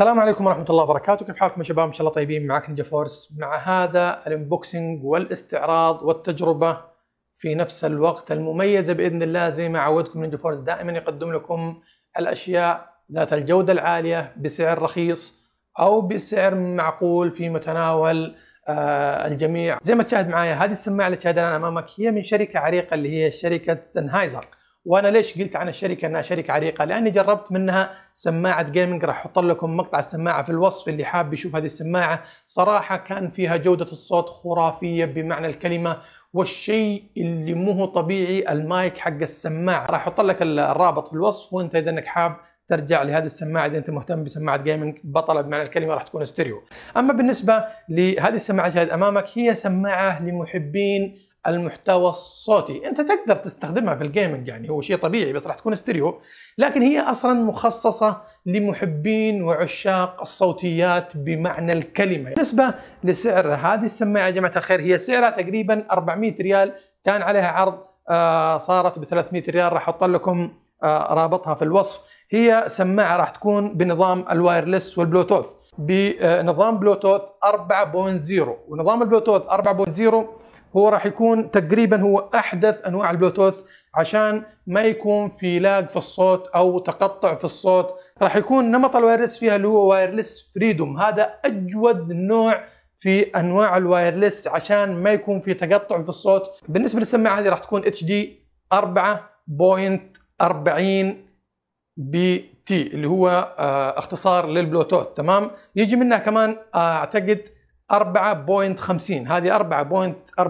السلام عليكم ورحمة الله وبركاته، كيف حالكم يا شباب؟ إن شاء الله طيبين معك نينجا فورس مع هذا الانبوكسنج والاستعراض والتجربة في نفس الوقت المميزة بإذن الله زي ما عودكم نينجا فورس دائما يقدم لكم الأشياء ذات الجودة العالية بسعر رخيص أو بسعر معقول في متناول آه، الجميع زي ما تشاهد معايا هذه السماعة اللي تشاهدها أنا أمامك هي من شركة عريقة اللي هي شركة سنهايزر وانا ليش قلت عن الشركه انها شركه عريقه؟ لاني جربت منها سماعه جيمنج راح احط لكم مقطع السماعه في الوصف اللي حاب يشوف هذه السماعه، صراحه كان فيها جوده الصوت خرافيه بمعنى الكلمه والشيء اللي مو طبيعي المايك حق السماعه، راح احط لك الرابط في الوصف وانت اذا انك حاب ترجع لهذه السماعه اذا انت مهتم بسماعه جيمنج بطله بمعنى الكلمه راح تكون ستيريو. اما بالنسبه لهذه السماعه اللي امامك هي سماعه لمحبين المحتوى الصوتي انت تقدر تستخدمها في الجيمنج يعني هو شيء طبيعي بس راح تكون استريو لكن هي اصلا مخصصه لمحبين وعشاق الصوتيات بمعنى الكلمه بالنسبه لسعر هذه السماعه يا جماعه الخير هي سعرها تقريبا 400 ريال كان عليها عرض آه، صارت ب 300 ريال راح احط لكم آه، رابطها في الوصف هي سماعه راح تكون بنظام الوايرلس والبلوتوث بنظام بلوتوث 4.0 ونظام البلوتوث 4.0 هو راح يكون تقريبا هو احدث انواع البلوتوث عشان ما يكون في لاج في الصوت او تقطع في الصوت راح يكون نمط الوايرلس فيها اللي هو وايرلس فريدوم هذا اجود نوع في انواع الوايرلس عشان ما يكون في تقطع في الصوت بالنسبه للسماعه هذه راح تكون اتش دي 4.40 بي تي اللي هو آه، اختصار للبلوتوث تمام يجي منها كمان آه، اعتقد 4.50 هذه 4.40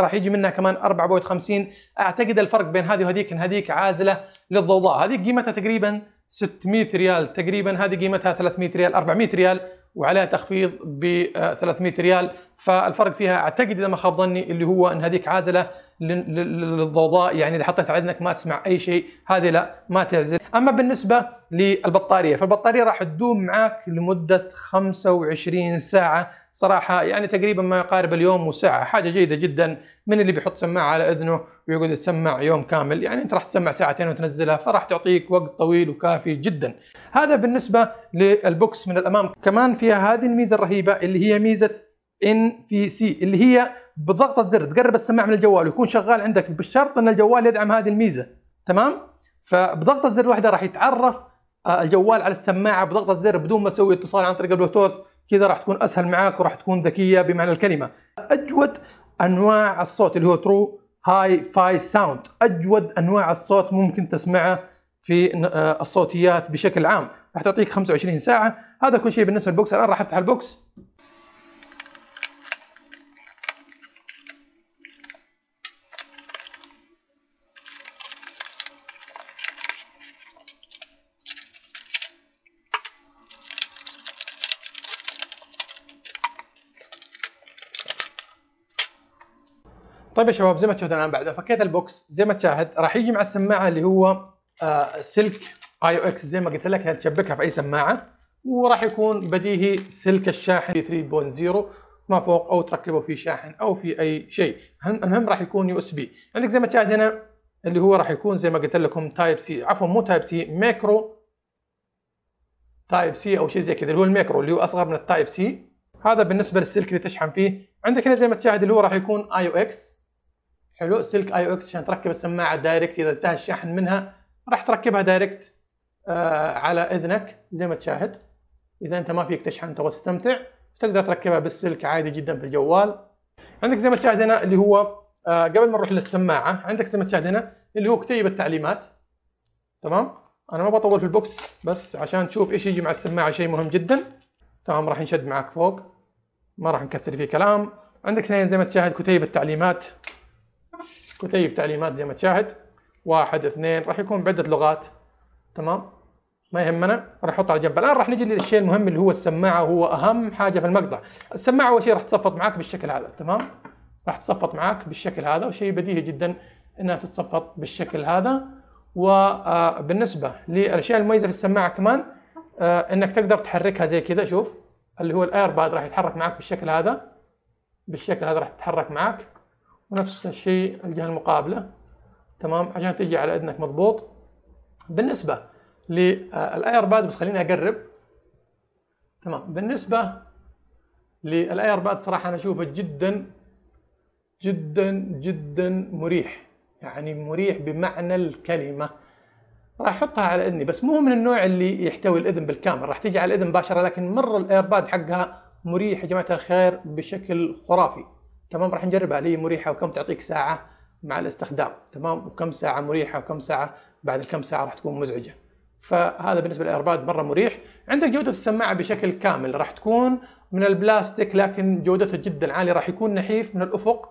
راح يجي منها كمان 4.50 اعتقد الفرق بين هذه وهذيك ان هذيك عازله للضوضاء هذه قيمتها تقريبا 600 ريال تقريبا هذه قيمتها 300 ريال 400 ريال وعليها تخفيض ب 300 آه، ريال فالفرق فيها اعتقد اذا ما خاب ظني اللي هو ان هذيك عازله للضوضاء يعني اذا حطيت على اذنك ما تسمع اي شيء هذه لا ما تعزل اما بالنسبه للبطاريه فالبطاريه راح تدوم معك لمده 25 ساعه صراحه يعني تقريبا ما يقارب اليوم وساعه حاجه جيده جدا من اللي بيحط سماعه على اذنه ويقعد يتسمع يوم كامل يعني انت راح تسمع ساعتين وتنزلها فراح تعطيك وقت طويل وكافي جدا هذا بالنسبه للبوكس من الامام كمان فيها هذه الميزه الرهيبه اللي هي ميزه ان في سي اللي هي بضغطه زر تقرب السماعه من الجوال ويكون شغال عندك بشرط ان الجوال يدعم هذه الميزه تمام فبضغطه زر واحده راح يتعرف آه، الجوال على السماعه بضغطه زر بدون ما تسوي اتصال عن طريق البلوتوث كذا راح تكون اسهل معاك وراح تكون ذكيه بمعنى الكلمه اجود انواع الصوت اللي هو ترو هاي فاي ساوند اجود انواع الصوت ممكن تسمعه في آه، الصوتيات بشكل عام راح تعطيك 25 ساعه هذا كل شيء بالنسبه للبوكس الان راح افتح البوكس طيب يا شباب زي ما تشاهدون الان بعد فكيت البوكس زي ما تشاهد راح يجي مع السماعه اللي هو آه سلك اي او اكس زي ما قلت لك هتشبكها في اي سماعه وراح يكون بديهي سلك الشاحن 3.0 ما فوق او تركبه في شاحن او في اي شيء المهم راح يكون يو اس بي عندك زي ما تشاهد هنا اللي هو راح يكون زي ما قلت لكم تايب سي عفوا مو تايب سي ميكرو تايب سي او شيء زي كذا اللي هو الميكرو اللي هو اصغر من التايب سي هذا بالنسبه للسلك اللي تشحن فيه عندك هنا زي ما تشاهد اللي هو راح يكون اي او اكس حلو سلك اي او اكس عشان تركب السماعه دايركت اذا انتهى الشحن منها راح تركبها دايركت آه على اذنك زي ما تشاهد اذا انت ما فيك تشحن تبغى تستمتع تقدر تركبها بالسلك عادي جدا في الجوال عندك زي ما تشاهد هنا اللي هو آه قبل ما نروح للسماعه عندك زي ما تشاهد هنا اللي هو كتيب التعليمات تمام انا ما بطول في البوكس بس عشان تشوف ايش يجي مع السماعه شيء مهم جدا تمام راح نشد معك فوق ما راح نكثر فيه كلام عندك زي ما تشاهد كتيب التعليمات كتيب تعليمات زي ما تشاهد واحد اثنين راح يكون بعدة لغات تمام ما يهمنا راح نحطه على جنب الان راح نجي للشيء المهم اللي هو السماعه وهو اهم حاجه في المقطع السماعه اول شيء راح تصفط معك بالشكل هذا تمام راح تصفط معك بالشكل هذا وشيء بديهي جدا انها تتصفط بالشكل هذا وبالنسبه آه، للاشياء المميزه في السماعه كمان آه، انك تقدر تحركها زي كذا شوف اللي هو الايرباد راح يتحرك معك بالشكل هذا بالشكل هذا راح تتحرك معك ونفس الشيء الجهه المقابله تمام عشان تجي على اذنك مضبوط بالنسبه للايرباد بس خليني اقرب تمام بالنسبه للايرباد صراحه انا اشوفه جدا جدا جدا مريح يعني مريح بمعنى الكلمه راح احطها على اذني بس مو من النوع اللي يحتوي الاذن بالكامل راح تجي على الاذن مباشره لكن مره الايرباد حقها مريح يا جماعه الخير بشكل خرافي تمام راح نجرب هي مريحة وكم تعطيك ساعة مع الاستخدام تمام وكم ساعة مريحة وكم ساعة بعد الكم ساعة راح تكون مزعجة فهذا بالنسبة للايرباد مرة مريح عندك جودة السماعة بشكل كامل راح تكون من البلاستيك لكن جودته جدا عالية راح يكون نحيف من الأفق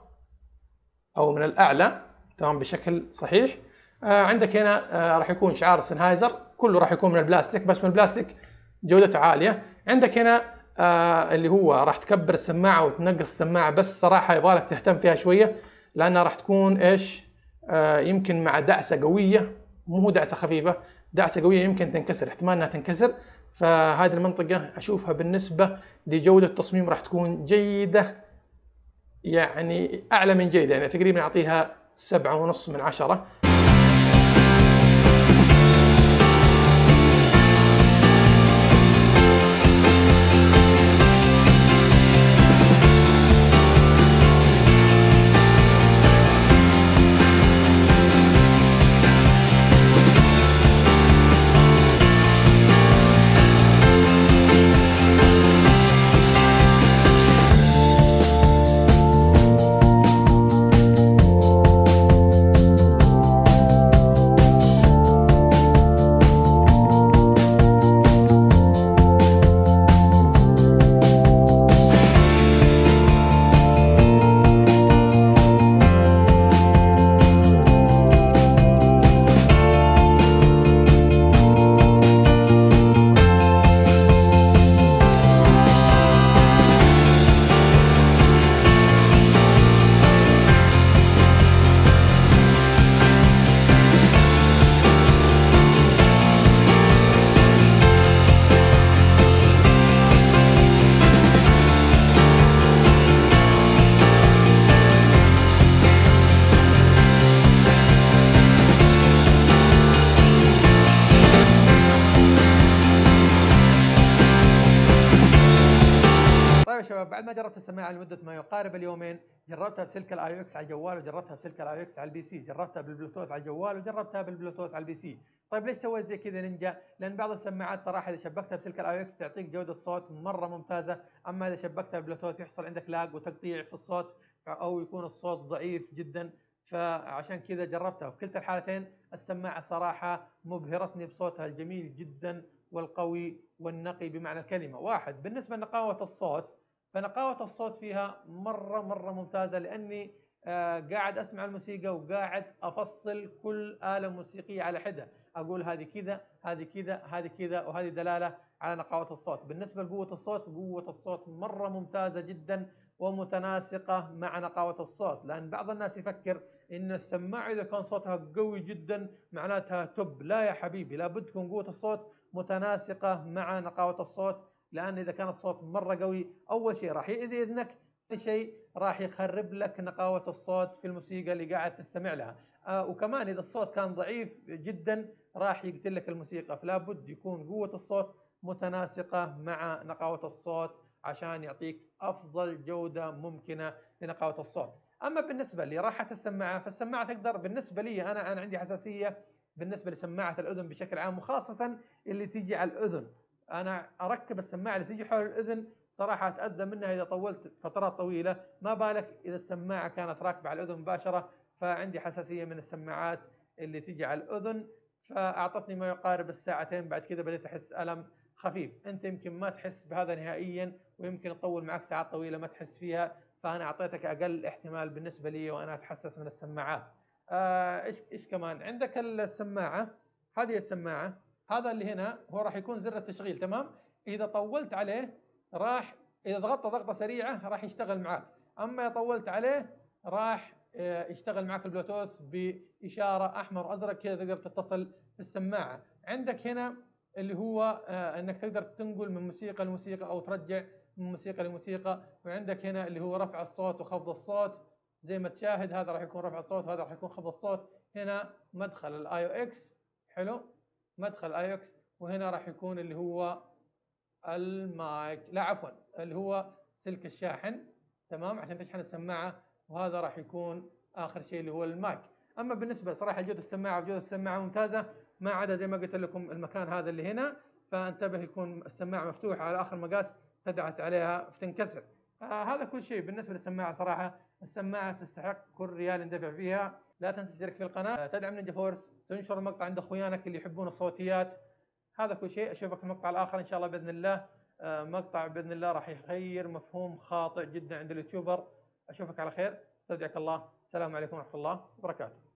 أو من الأعلى تمام بشكل صحيح آه عندك هنا آه راح يكون شعار سنهايزر كله راح يكون من البلاستيك بس من البلاستيك جودته عالية عندك هنا آه، اللي هو راح تكبر السماعه وتنقص السماعه بس صراحه يبغالك تهتم فيها شويه لانها راح تكون ايش آه، يمكن مع دعسه قويه مو دعسه خفيفه دعسه قويه يمكن تنكسر احتمال انها تنكسر فهذه المنطقه اشوفها بالنسبه لجوده التصميم راح تكون جيده يعني اعلى من جيده يعني تقريبا اعطيها سبعة ونص من عشرة على لمده ما يقارب اليومين جربتها بسلك الاي او اكس على الجوال وجربتها بسلك الاي او اكس على البي سي جربتها بالبلوتوث على الجوال وجربتها بالبلوتوث على البي سي طيب ليش سويت زي كذا نينجا لان بعض السماعات صراحه اذا شبكتها بسلك الاي او اكس تعطيك جوده صوت مره ممتازه اما اذا شبكتها بالبلوتوث يحصل عندك لاج وتقطيع في الصوت او يكون الصوت ضعيف جدا فعشان كذا جربتها في كلتا الحالتين السماعه صراحه مبهرتني بصوتها الجميل جدا والقوي والنقي بمعنى الكلمه واحد بالنسبه لنقاوه الصوت فنقاوة الصوت فيها مرة مرة ممتازة لأني آه، قاعد أسمع الموسيقى وقاعد أفصل كل آلة موسيقية على حدة أقول هذه كذا هذه كذا هذه كذا وهذه دلالة على نقاوة الصوت بالنسبة لقوة الصوت قوة الصوت مرة ممتازة جدا ومتناسقة مع نقاوة الصوت لأن بعض الناس يفكر إن السماعة إذا كان صوتها قوي جدا معناتها توب لا يا حبيبي لابد تكون قوة الصوت متناسقة مع نقاوة الصوت لان اذا كان الصوت مره قوي اول شيء راح يؤذي اذنك ثاني شيء راح يخرب لك نقاوه الصوت في الموسيقى اللي قاعد تستمع لها آه وكمان اذا الصوت كان ضعيف جدا راح يقتل لك الموسيقى فلا بد يكون قوه الصوت متناسقه مع نقاوه الصوت عشان يعطيك افضل جوده ممكنه لنقاوه الصوت اما بالنسبه لراحه السماعه فالسماعه تقدر بالنسبه لي انا انا عندي حساسيه بالنسبه لسماعه الاذن بشكل عام وخاصه اللي تيجي على الاذن انا اركب السماعه اللي تجي حول الاذن صراحه اتاذى منها اذا طولت فترات طويله ما بالك اذا السماعه كانت راكبه على الاذن مباشره فعندي حساسيه من السماعات اللي تجي على الاذن فاعطتني ما يقارب الساعتين بعد كذا بديت احس الم خفيف انت يمكن ما تحس بهذا نهائيا ويمكن تطول معك ساعات طويله ما تحس فيها فانا اعطيتك اقل احتمال بالنسبه لي وانا اتحسس من السماعات آه، ايش آه ايش كمان عندك السماعه هذه السماعه هذا اللي هنا هو راح يكون زر التشغيل تمام اذا طولت عليه راح اذا ضغطت ضغطه سريعه راح يشتغل معك اما اذا طولت عليه راح آه، يشتغل معك البلوتوث باشاره احمر ازرق كذا تقدر تتصل بالسماعه عندك هنا اللي هو آه، انك تقدر تنقل من موسيقى لموسيقى او ترجع من موسيقى لموسيقى وعندك هنا اللي هو رفع الصوت وخفض الصوت زي ما تشاهد هذا راح يكون رفع الصوت وهذا راح يكون خفض الصوت هنا مدخل الاي او اكس حلو مدخل ايوكس وهنا راح يكون اللي هو المايك لا عفوا اللي هو سلك الشاحن تمام عشان تشحن السماعه وهذا راح يكون اخر شيء اللي هو المايك اما بالنسبه صراحه جوده السماعه وجوده السماعه ممتازه ما عدا زي ما قلت لكم المكان هذا اللي هنا فانتبه يكون السماعه مفتوحه على اخر مقاس تدعس عليها فتنكسر آه هذا كل شيء بالنسبه للسماعه صراحه السماعه تستحق كل ريال يندفع فيها لا تنسى تشترك في القناه آه تدعم نينجا فورس تنشر المقطع عند اخوانك اللي يحبون الصوتيات هذا كل شيء اشوفك في المقطع الاخر ان شاء الله باذن الله آه مقطع باذن الله راح يغير مفهوم خاطئ جدا عند اليوتيوبر اشوفك على خير استودعك الله السلام عليكم ورحمه الله وبركاته